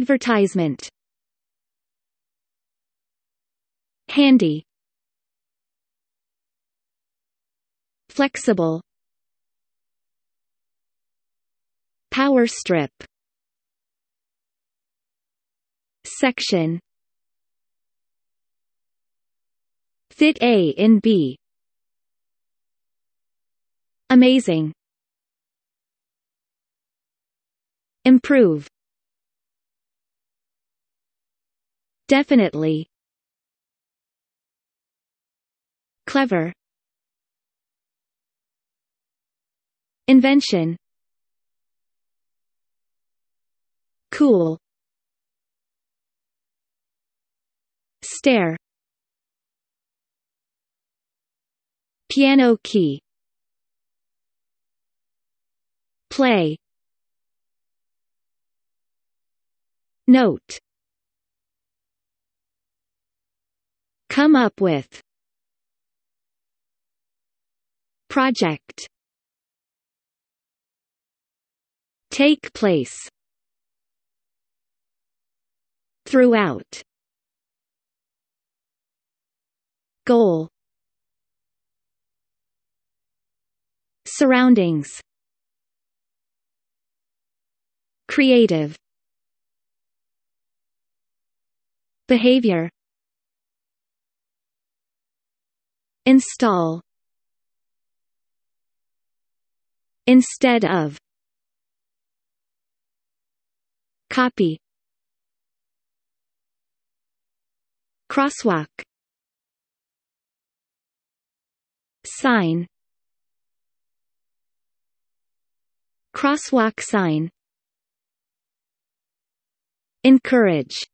Advertisement Handy Flexible Power strip Section Fit A in B Amazing Improve Definitely Clever Invention Cool Stare Piano key Play Note Come up with Project Take place Throughout Goal Surroundings Creative Behavior Install Instead of Copy Crosswalk Sign Crosswalk sign Encourage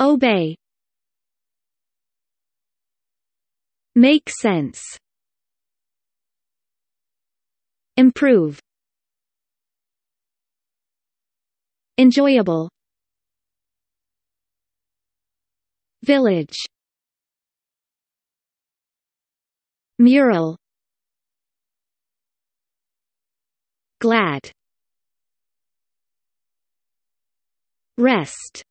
Obey Make sense. Improve. Enjoyable. Village. Mural. Glad. Rest.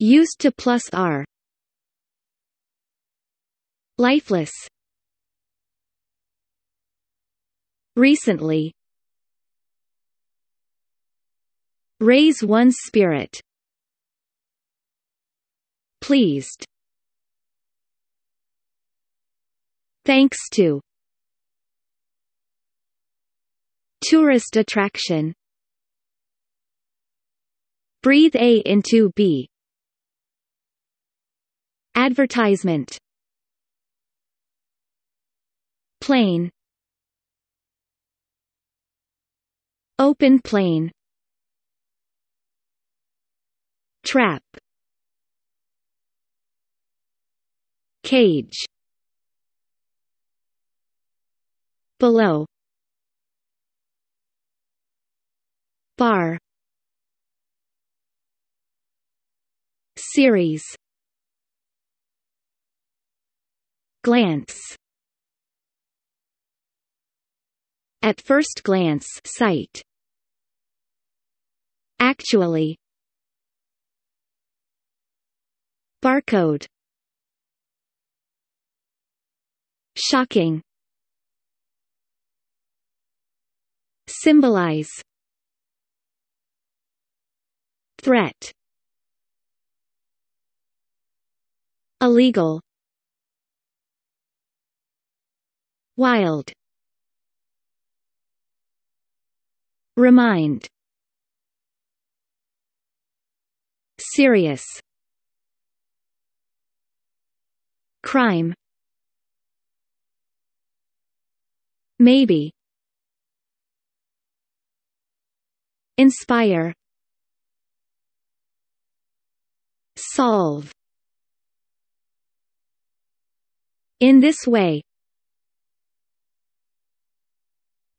Used to plus R Lifeless Recently Raise one's spirit Pleased Thanks to Tourist attraction Breathe A into B Advertisement Plane Open plane Trap Cage Below Bar Series Glance At first glance sight. Actually Barcode Shocking Symbolize Threat Illegal Wild Remind Serious Crime Maybe Inspire Solve In this way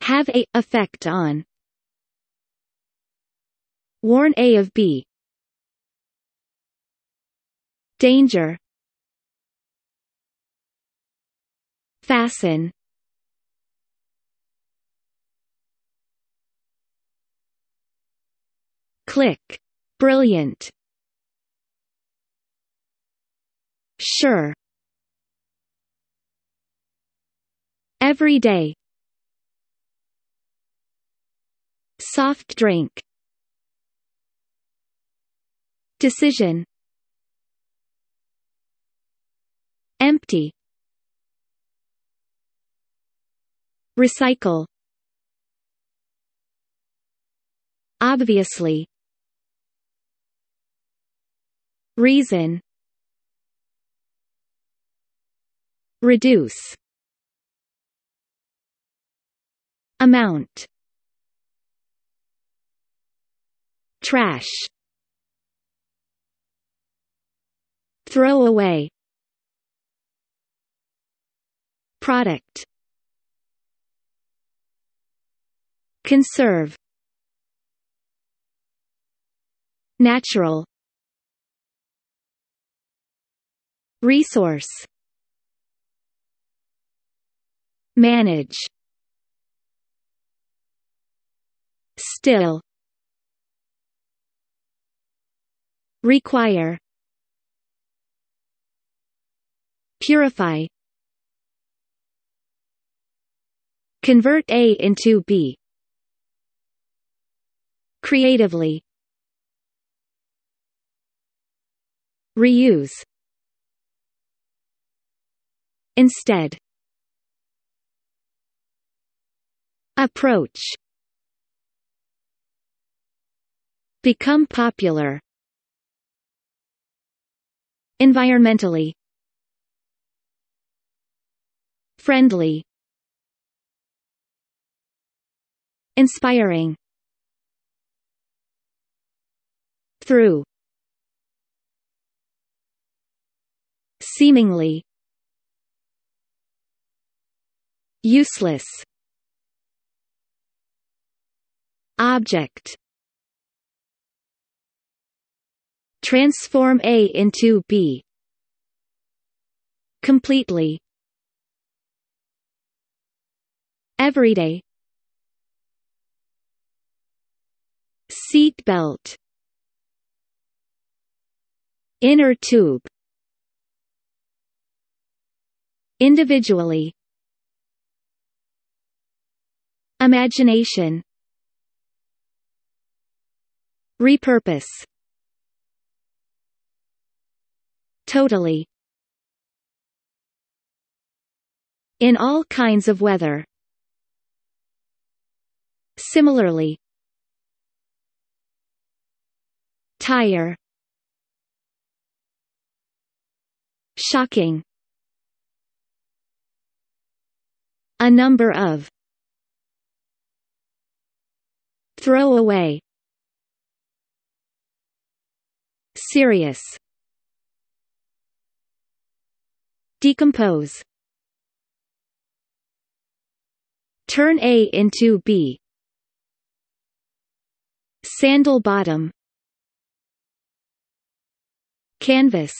Have a effect on Warn A of B Danger Fasten Click. Brilliant. Sure. Every day. Soft drink. Decision Empty Recycle Obviously Reason Reduce Amount Trash Throw away Product Conserve Natural Resource Manage Still Require Purify Convert A into B Creatively Reuse Instead Approach Become popular Environmentally Friendly Inspiring Through Seemingly Useless Object Transform A into B Completely Everyday Seatbelt Inner tube Individually Imagination Repurpose Totally In all kinds of weather Similarly Tire Shocking A number of Throw away Serious Decompose Turn A into B Sandal bottom Canvas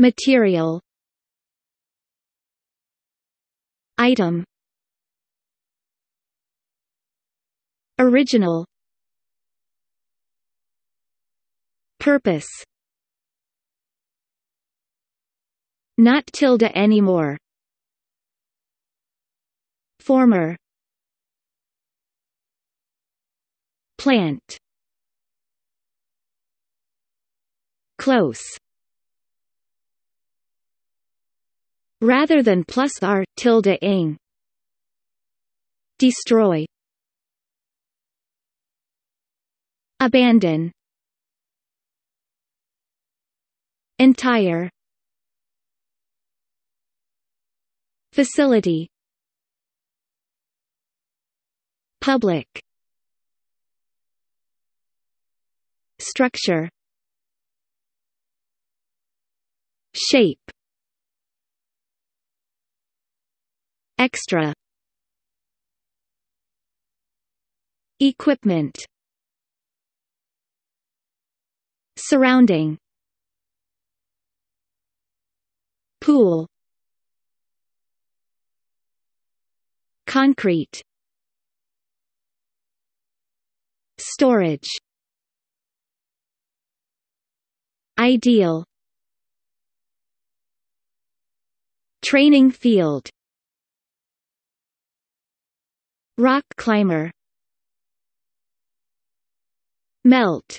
Material Item Original Purpose Not tilde anymore Former Plant Close rather than plus r tilde ing destroy abandon entire facility public Structure Shape Extra Equipment Surrounding Pool Concrete Storage Ideal Training field Rock climber Melt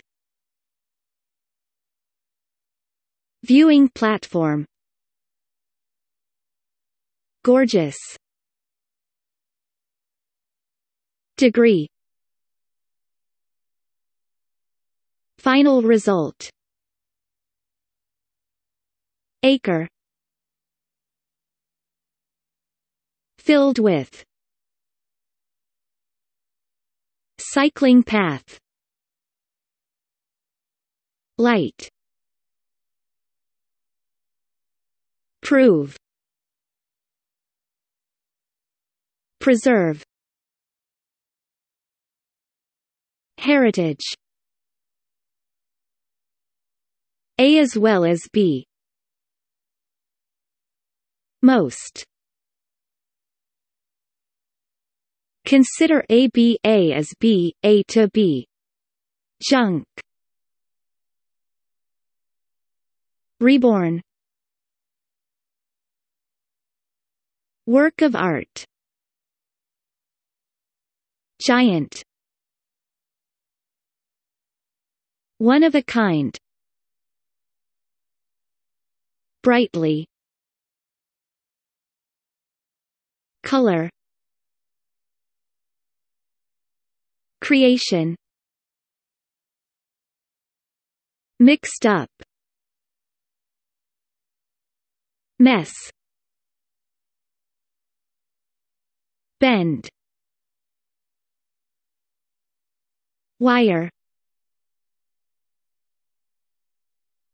Viewing platform Gorgeous Degree Final result acre filled with cycling path light prove preserve heritage A as well as B most Consider A B A as B, A to B. Junk Reborn Work of art Giant One of a kind Brightly Color Creation Mixed up Mess Bend Wire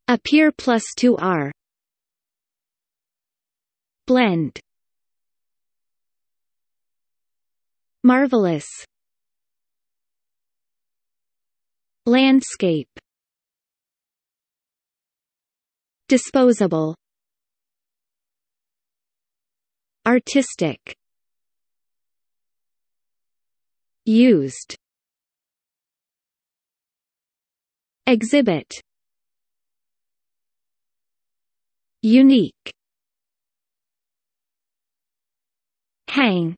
Appear plus 2R Blend Marvelous. Landscape. Disposable. Artistic. Used. Exhibit. Unique. Hang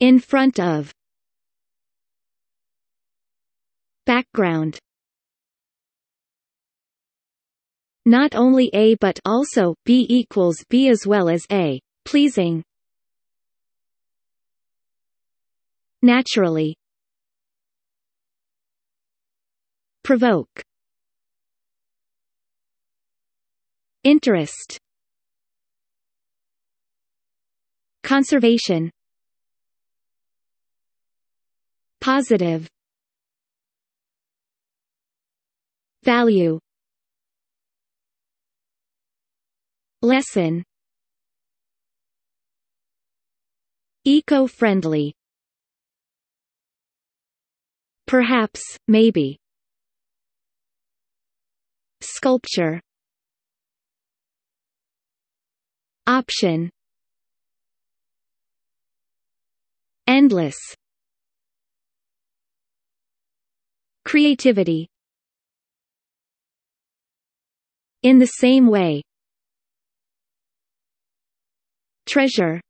in front of background not only a but also b equals b as well as a pleasing naturally provoke interest conservation Positive Value Lesson Eco-friendly Perhaps, maybe Sculpture Option Endless Creativity In the same way Treasure